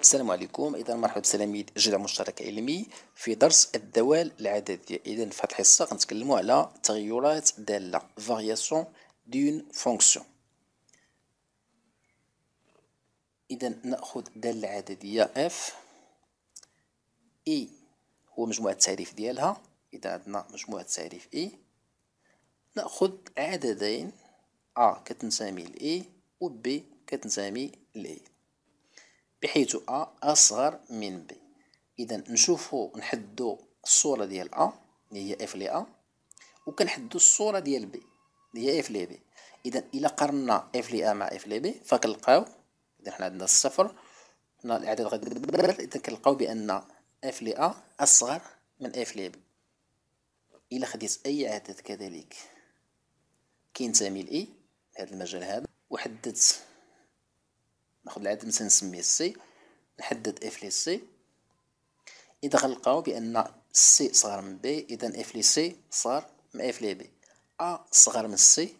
السلام عليكم اذا مرحبا بسلاميد جدع مشترك علمي في درس الدوال العدديه اذا في هذه الحصه غنتكلموا على تغيرات داله فارياسيون دون فونكسيون اذا ناخذ داله عدديه اف اي e هو مجموعه التعريف ديالها اذا عندنا مجموعه التعريف اي e. ناخذ عددين ا كتنتمي لاي e و ب كتنتمي لاي بحيث أ أصغر من ب إذا نشوفو نحدو الصورة ديال أ اللي هي إف لي أ وكنحدو الصورة ديال ب اللي هي إف لي ب إذا إلا قرنا إف لي أ مع إف لي ب فكنلقاو إذا حنا عندنا الصفر هنا الإعداد غير إذا كنلقاو بأن إف لي أ أصغر من إف لي ب إلا خديت أي عدد كذلك كينتمي لإي هذا المجال هذا وحددت ناخد العدد مثلا نسميه سي نحدد اف لي سي اذا غنلقاو بان سي صغر من بي اذا اف لي سي صغر من اف لي بي ا صغر من سي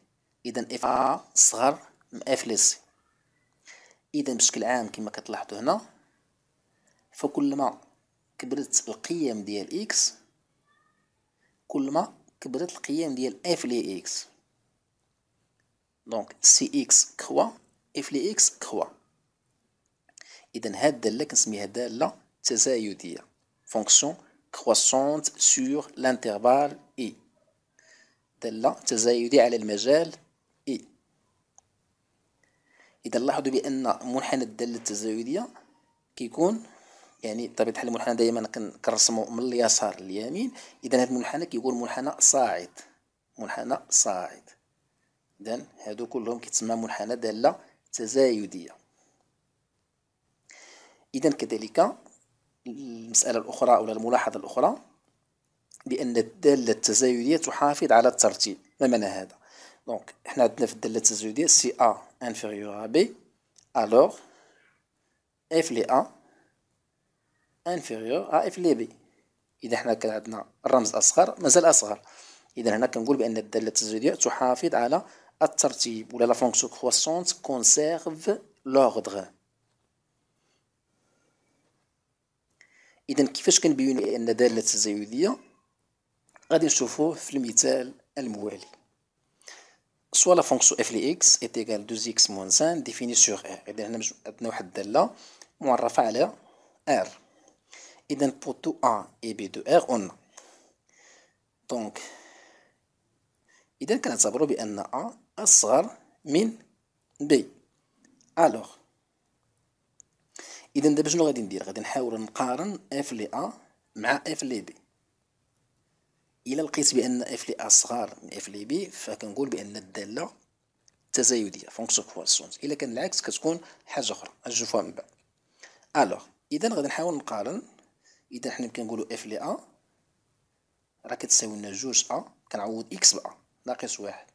اذا اف ا صغر من اف لي سي اذا بشكل عام كما كتلاحظوا هنا فكلما كبرت القيم ديال اكس كلما كبرت القيم ديال اف لي اكس دونك سي اكس كخوا اف لي اكس كخوا إذا هاد الدالة كنسميها دالة تزايدية فونكسيون كروسونت سور لانترفال إي دالة تزايدية على المجال إي إذا لاحظوا بأن منحنى الدالة التزايدية كيكون يعني بطبيعة الحال المنحنى دائما كنرسمو من اليسار لليمين إذا هاد المنحنى كيكون منحنى صاعد منحنى صاعد إذا هادو كلهم كيتسمى منحنى دالة تزايدية إذا كذلك المسألة الأخرى أو الملاحظة الأخرى بأن الدالة التزايدية تحافظ على الترتيب ما معنى هذا دونك حنا عندنا في الدالة التزايدية سي أ انفيريور أ بي ألوغ إف لي أ انفيريور أ إف لي بي إذا حنا كان عندنا الرمز أصغر مازال أصغر إذا هنا كنقول بأن الدالة التزايدية تحافظ على الترتيب ولا لا فونكسيون كروسونت كونسيرف لوردغ اذا كيفاش كنبينوا ان داله تزايديه غادي نشوفوه في المثال الموالي سوا لا فونكسيون اف لي اكس اي تيغال دو اكس موان سان ديفيني سور ار اذا هنا عندنا واحد الداله معرفه على ار اذا بوتو ا اي بي دو ار اون دونك اذا كنعتبروا بان ا اصغر من بي الوغ اذا دابا شنو غادي ندير غادي نحاول نقارن اف لي ا مع اف لي بي الا لقيت بان اف لي ا صغار من اف لي بي فكنقول بان الداله تزايديه فونكسيون كواسونت الا كان العكس كتكون حاجه اخرى نشوفوها من بعد الوغ اذا غادي نحاول نقارن اذا حنا كنقولوا اف لي ا راه كتساوي لنا جوج ا كنعوض اكس ب ا ناقص واحد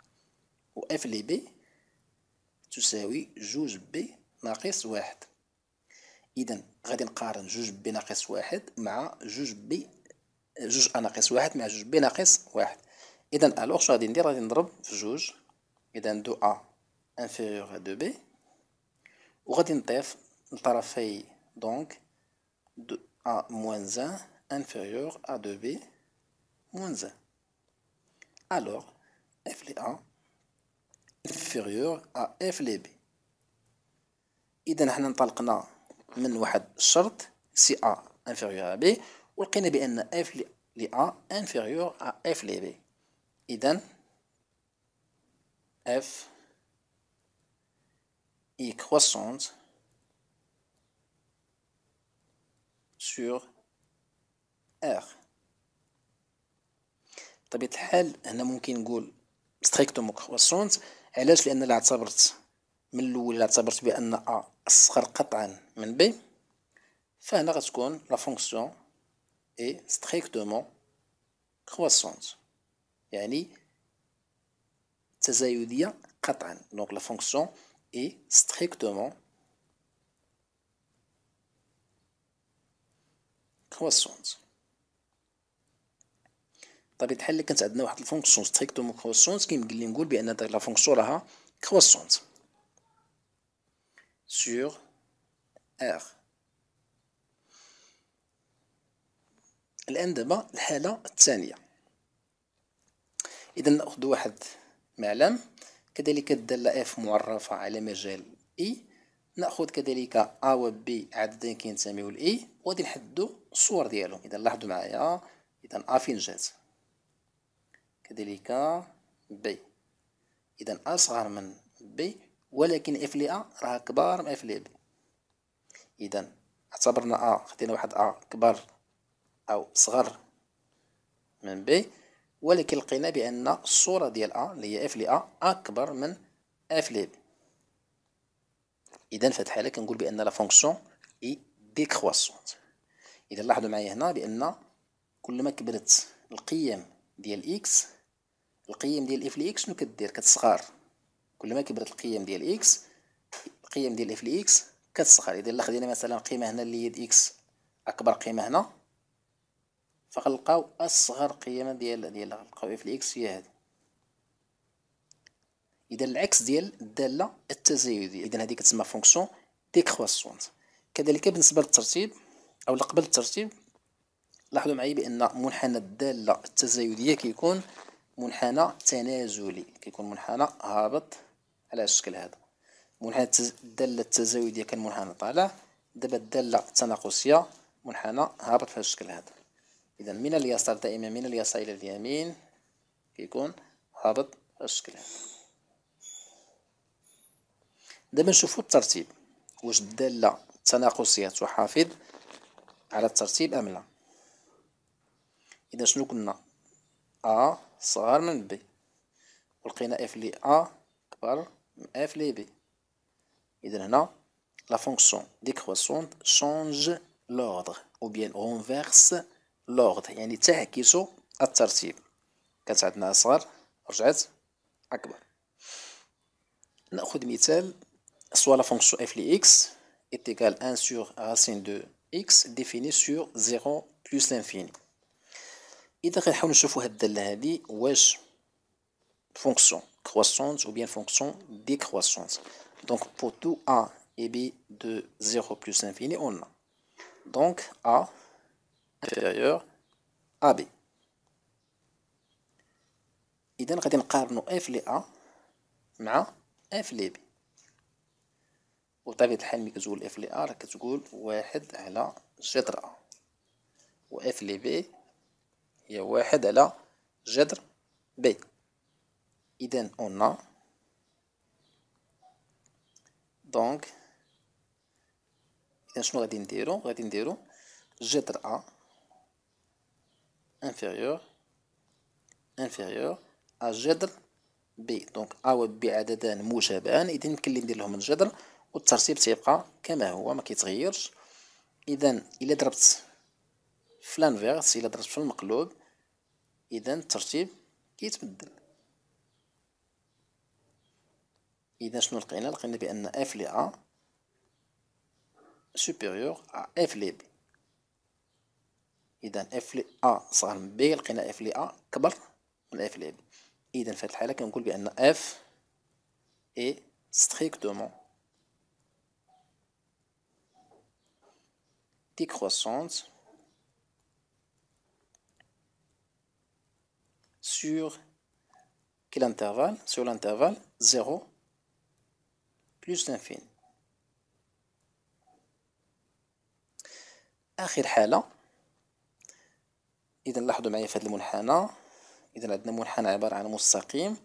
و اف لي بي تساوي جوج بي ناقص واحد اذا غادي نقارن جوج بي ناقص واحد مع جوج بي جوج ا ناقص واحد مع جوج بي ناقص واحد اذا الوغ شنو غادي ندير غادي نضرب في جوج اذا دو ا انفيريور ا دو بي وغادي نضيف لطرفي دونك دو ا موان زان انفيريور ا دو بي موان زان الوغ اف لي ا انفيريور ا اف لي بي اذا حنا انطلقنا من واحد الشرط سي ا انفيريور ا بي ولقينا بان اف لي ا انفيريور ا اف لي بي اذا اف اي croissante سور ار بطبيعة الحال هنا ممكن نقول ستريكتوم كروسونت علاش لان لا اعتبرت من الاول اعتبرت بان ا اصغر قطعا من بي فهنا غتكون لا فونكسيون اي ستريكتومون كروسونت يعني تزايديه قطعا دونك لا فونكسيون اي ستريكتومون كروسونت بطبيعه الحال كانت عندنا واحد الفونكسيون ستريكتومون كروسونت كيمكن لي نقول بان داك لا فونكسيون راها كروسونت sur R الآن دابا الحالة الثانية إذا نأخذ واحد معلم كذلك الدالة F معرفة على مجال E نأخذ كذلك A و B عددين كينتميو ل E وغادي نحددو الصور ديالهم إذا لاحظوا معايا إذا A فين جات كذلك B إذا A صغر من B ولكن اف لي ا راه كبار من اف لي بي اذا اعتبرنا ا خدينا واحد ا كبار او صغر من بي ولكن لقينا بان الصوره ديال ا اللي هي اف لي ا اكبر من اف لي بي اذا في هذه الحاله كنقول بان لا فونكسيون اي ديكروسونت اذا لاحظوا معايا هنا بان كل ما كبرت القيم ديال اكس القيم ديال اف لي اكس شنو كدير كتصغر كلما ما كبرت القيم ديال اكس القيم ديال اف الاكس كتصغر اذا خدينا مثلا قيمه هنا اللي هي اكس اكبر قيمه هنا فغنلقاو اصغر قيمه ديال ديال غنلقاو اف الاكس هي هذه اذا العكس ديال الداله التزايديه اذا هذه كتسمى فونكسيون ديكروسونت كذلك بالنسبه للترتيب او قبل الترتيب لاحظوا معي بان منحنى الداله التزايديه كيكون منحنى تنازلي كيكون منحنى هابط على الشكل هذا منحنى الداله التزايديه كان منحنى طالع دابا الداله التناقصيه منحنى هابط في الشكل هذا اذا من اليسار دائما من اليسار الى اليمين كيكون هابط في الشكل هذا دابا نشوفوا الترتيب واش الداله التناقصيه تحافظ على الترتيب ام لا اذا شنو قلنا ا صغر من ب ولقينا اف لي ا كبر f les b. Et là, la fonction décroissante change l'ordre ou bien renverse l'ordre. Il y a qui sont à tartif. Quand ça devient plus grand, ça devient plus grand. soit la fonction f les est égale à 1 sur racine de x définie sur 0 plus l'infini. Et donc, on va voir cette dernière fonction croissance ou bien fonction décroissance. Donc pour tout A et B de 0 plus infini, on a. Donc A inférieur à B. Et donc, on va F les A mais F les B. Et on va faire F les A, le 1 à la A. Et F les B, il 1 à la B. إذا أنا دونك إذا شنو غادي نديرو غادي نديرو جدر أ inférieur inférieur à جذر بي دونك أ و بي عددان مشابهان إذا يمكن لي ندير لهم الجذر والترتيب تيبقى كما هو ما كيتغيرش إذا إلا ضربت في لانفيرس إلا ضربت في المقلوب إذا الترتيب كيتبدل إذا شنو لقينا لقينا بأن اف لي أ supérieur à f لي بي إذا اف لي أ صغر من بي لقينا اف لي أ كبر من اف لي بي إذا في هذه الحالة كنقول بأن اف est strictement décroissante sur quel intervalle Sur l'intervalle 0 بلوس لانفيني اخر حاله اذا لاحظوا معايا في هذا المنحنى اذا عندنا منحنى عباره عن مستقيم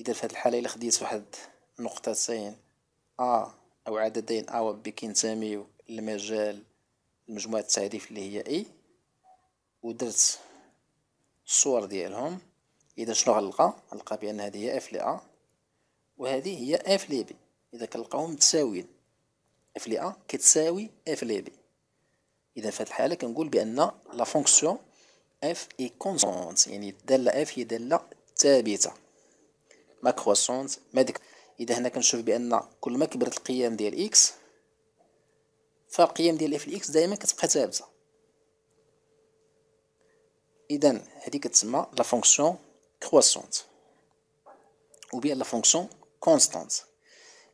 اذا في هذه الحاله الا خديت واحد نقطتين ا او عددين ا و ب كينتميو للمجال المجموعه التعريف اللي هي اي ودرت الصور ديالهم اذا شنو غنلقى غنلقى بان هذه هي اف ل ا وهذه هي اف ل بي إذا كنلقاوهم متساويين اف لي أ كتساوي اف لي بي إذا في هذه الحالة كنقول بأن يعني لا فونكسيون اف اي كونستونت يعني الدالة اف هي دالة ثابتة ما كروسونت ما ديك إذا هنا كنشوف بأن كل ما كبرت القيم ديال إكس فالقيم ديال اف اكس دائما كتبقى ثابتة إذا هذه كتسمى لا فونكسيون كروسونت ou bien la fonction constante.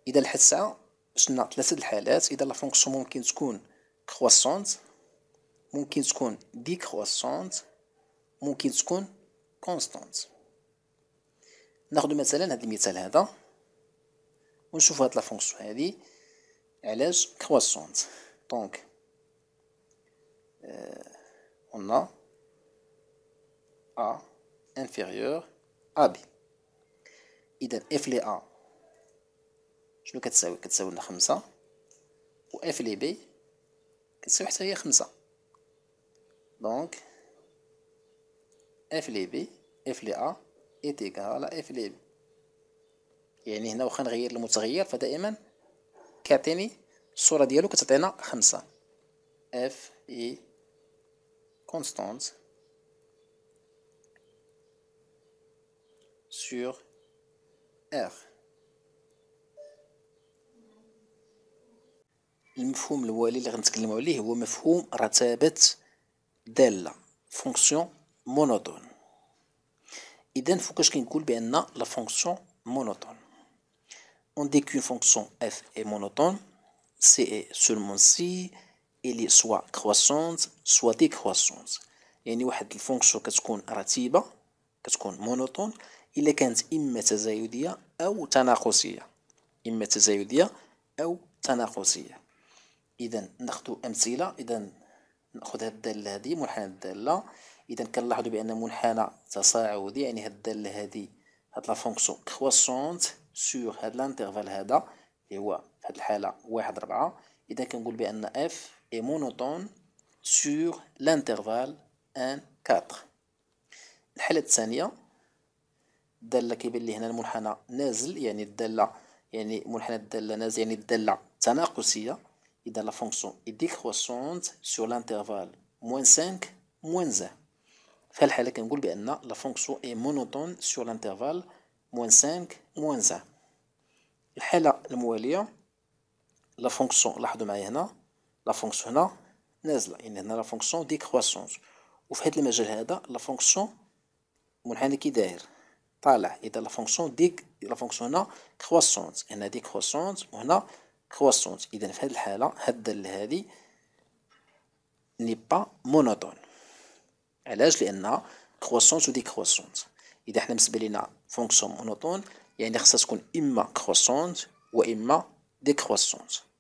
اذا الحاسه شفنا ثلاثه الحالات اذا لا فونكسيون ممكن تكون كروسونت ممكن تكون كروسونت ممكن تكون كونستانت ناخذ مثلا هذا المثال هذا ونشوف هاد لا فونكسيون هذه علاش كروسونت دونك اه اون ا انفيريور ا بي إذا اف لي ا شنو كتساوي كتساوي لنا خمسة و اف لي بي كتساوي حتى هي خمسة دونك اف لي بي اف لي ا اي تيكال اف لي بي يعني هنا واخا نغير المتغير فدائما كيعطيني الصورة ديالو كتعطينا خمسة اف اي كونستانت سور R. المفهوم الاولي اللي غنتكلموا عليه هو مفهوم رتابه داله فونكسيون مونوتون اذا فوقاش كنقول بان لا فونكسيون مونوتون on dit qu'une fonction f est monotone c est seulement si elle سوا soit سوا دي décroissante يعني واحد الفونكسيون كتكون رتيبه كتكون مونوتون الا كانت اما تزايديه او تناقصيه اما تزايديه او تناقصيه اذا ناخذ امثله اذا ناخذ هاد الداله هادي منحنى الداله اذا كنلاحظوا بان منحنى تصاعدي يعني هاد الداله هادي هاد لا فونكسيون كروسونت سور هاد لانترفال هذا اللي هو في هاد الحاله واحد ربعة اذا كنقول بان اف اي مونوتون سور لانترفال ان 4 الحاله الثانيه الداله كيبان لي هنا المنحنى نازل يعني الداله يعني منحنى الداله نازل يعني الداله تناقصيه إذا لا فونكسيون est décroissante sur l'intervalle moins 5 moins 1 في الحالة كنقول بأن لا فونكسيون est monotone sur l'intervalle moins 5 moins 1 الحالة الموالية لا فونكسيون لاحظوا معايا هنا لا فونكسيون هنا نازلة يعني هنا لا فونكسيون ديكرواسونس وفي هذا المجال هذا لا فونكسيون منحنى كي داير طالع إذا لا فونكسيون ديك لا فونكسيون هنا كرواسونس هنا ديكرواسونس وهنا كروسونت إذا في هذه الحالة هاد الدالة هذه ني با مونوتون علاش لأن كروسونت ودي croissante إذا حنا بالنسبة لينا فونكسيون مونوتون يعني خصها تكون إما كروسونت وإما ديكروسونت